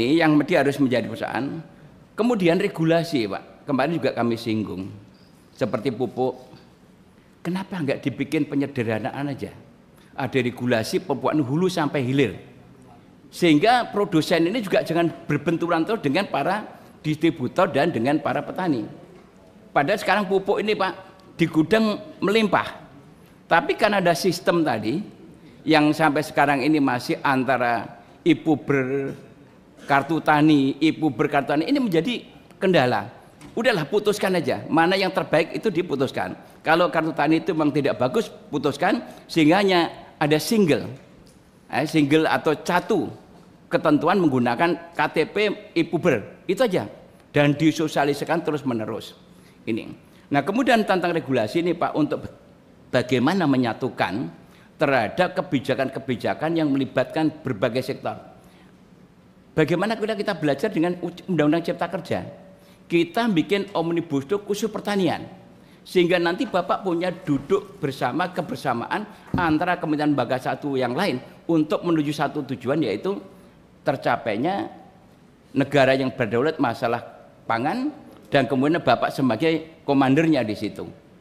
ini yang dia harus menjadi perusahaan. Kemudian regulasi, Pak. Kemarin juga kami singgung. Seperti pupuk. Kenapa nggak dibikin penyederhanaan aja? Ada regulasi pembuatan hulu sampai hilir. Sehingga produsen ini juga jangan berbenturan terus dengan para distributor dan dengan para petani. Padahal sekarang pupuk ini, Pak, di gudang melimpah. Tapi karena ada sistem tadi yang sampai sekarang ini masih antara ibu ber kartu tani, ibu berkartu tani ini menjadi kendala. Udahlah putuskan aja, mana yang terbaik itu diputuskan. Kalau kartu tani itu memang tidak bagus, putuskan sehingga hanya ada single. Eh, single atau catu ketentuan menggunakan KTP ibu ber. Itu aja. Dan disosialisasikan terus-menerus. Ini. Nah, kemudian tentang regulasi ini Pak untuk bagaimana menyatukan terhadap kebijakan-kebijakan yang melibatkan berbagai sektor Bagaimana kita kita belajar dengan Undang-Undang Cipta Kerja? Kita bikin omnibus law khusus pertanian. Sehingga nanti Bapak punya duduk bersama kebersamaan antara kementerian lembaga satu yang lain untuk menuju satu tujuan yaitu tercapainya negara yang berdaulat masalah pangan dan kemudian Bapak sebagai komandernya di situ.